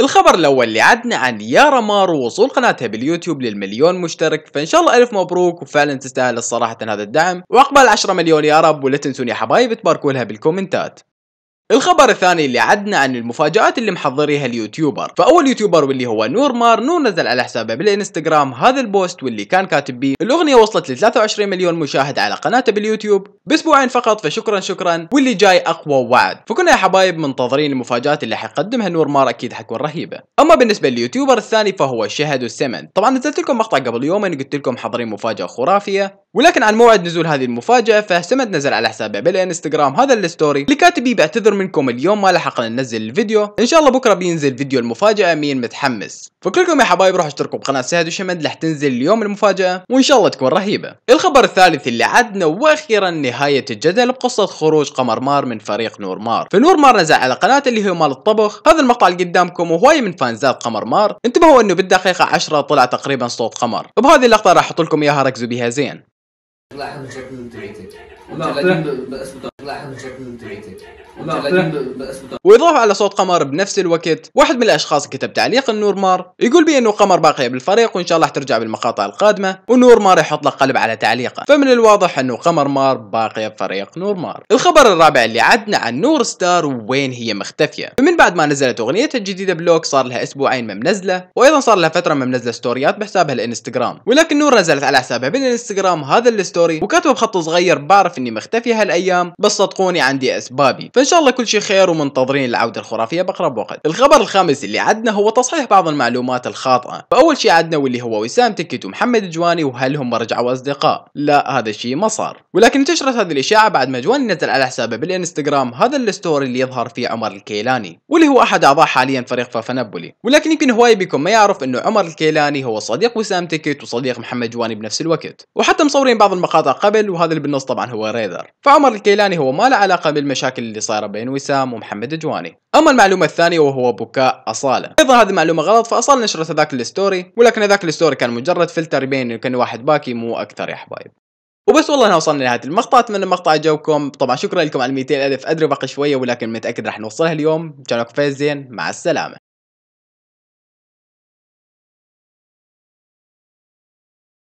الخبر الاول اللي عدنا عن يارا مارو وصول قناتها باليوتيوب للمليون مشترك فان شاء الله الف مبروك وفعلا تستاهل الصراحه هذا الدعم واقبل 10 مليون يا رب ولا تنسون يا حبايب تباركوا لها بالكومنتات الخبر الثاني اللي عدنا عن المفاجآت اللي محضريها اليوتيوبر فأول يوتيوبر واللي هو نور مار نور نزل على حسابه بالانستغرام هذا البوست واللي كان كاتب بيه الأغنية وصلت ل 23 مليون مشاهد على قناته باليوتيوب بأسبوعين فقط فشكرا شكرا واللي جاي أقوى وعد فكنا يا حبايب منتظرين المفاجآت اللي حيقدمها نور مار أكيد حتكون رهيبة أما بالنسبة لليوتيوبر الثاني فهو شهد السمن طبعا نزلت لكم مقطع قبل يومين قلت لكم حضرين مفاجأة خرافية ولكن عن موعد نزول هذه المفاجأة فسمد نزل على حسابه بالانستغرام هذا الستوري اللي كاتب بيه منكم اليوم ما لحقنا ننزل الفيديو ان شاء الله بكره بينزل فيديو المفاجاه مين متحمس فكلكم يا حبايب روحوا اشتركوا بقناه سهد وشمد رح تنزل اليوم المفاجاه وان شاء الله تكون رهيبه الخبر الثالث اللي عدنا واخيرا نهايه الجدل بقصه خروج قمر مار من فريق نور مار فنور مار نزل على قناته اللي هي مال الطبخ هذا المقطع اللي قدامكم وهواي من فانزات قمر مار انتبهوا انه بالدقيقه 10 طلع تقريبا صوت قمر وبهذه اللقطه راح احط لكم اياها ركزوا بيها زين لا حد من تبعيتك لا ويضاف على صوت قمر بنفس الوقت واحد من الاشخاص كتب تعليق لنور مار يقول انه قمر باقيه بالفريق وان شاء الله ترجع بالمقاطع القادمه ونور مار يحط له قلب على تعليقه فمن الواضح انه قمر مار باقيه بفريق نور مار الخبر الرابع اللي عدنا عن نور ستار وين هي مختفيه فمن بعد ما نزلت اغنيتها الجديده بلوك صار لها اسبوعين ما منزله وايضا صار لها فتره ما منزله ستوريات بحسابها الانستغرام ولكن نور نزلت على حسابها بالانستغرام هذا الستوري وكاتبه بخط صغير بعرف اني مختفيه هالايام بس بس صدقوني عندي اسبابي فان شاء الله كل شيء خير ومنتظرين العوده الخرافيه باقرب وقت الخبر الخامس اللي عدنا هو تصحيح بعض المعلومات الخاطئه فاول شيء عدنا واللي هو وسام تكت ومحمد الجواني وهل هم رجعوا اصدقاء لا هذا الشيء ما صار ولكن انتشرت هذه الاشاعه بعد ما جواني نزل على حسابه بالانستغرام هذا الستوري اللي يظهر فيه عمر الكيلاني واللي هو احد اعضاء حاليا فريق فافنابولي ولكن يمكن هواي بكم ما يعرف انه عمر الكيلاني هو صديق وسام تكت وصديق محمد جواني بنفس الوقت وحتى مصورين بعض المقاطع قبل وهذا اللي بالنص طبعا هو ريدر فعمر الكيلاني هو ما له علاقة بالمشاكل اللي صايرة بين وسام ومحمد جواني أما المعلومة الثانية وهو بكاء أصالة أيضا هذه معلومة غلط فأصالة نشرت ذاك الستوري ولكن ذاك الستوري كان مجرد فلتر يبين انه كان واحد باكي مو أكثر يا حبايب وبس والله انا وصلنا لنهايه المقطع اتمنى المقطع عجبكم طبعا شكرا لكم على 200 الف ادري باقي شويه ولكن متاكد راح نوصلها اليوم كان فيز زين مع السلامه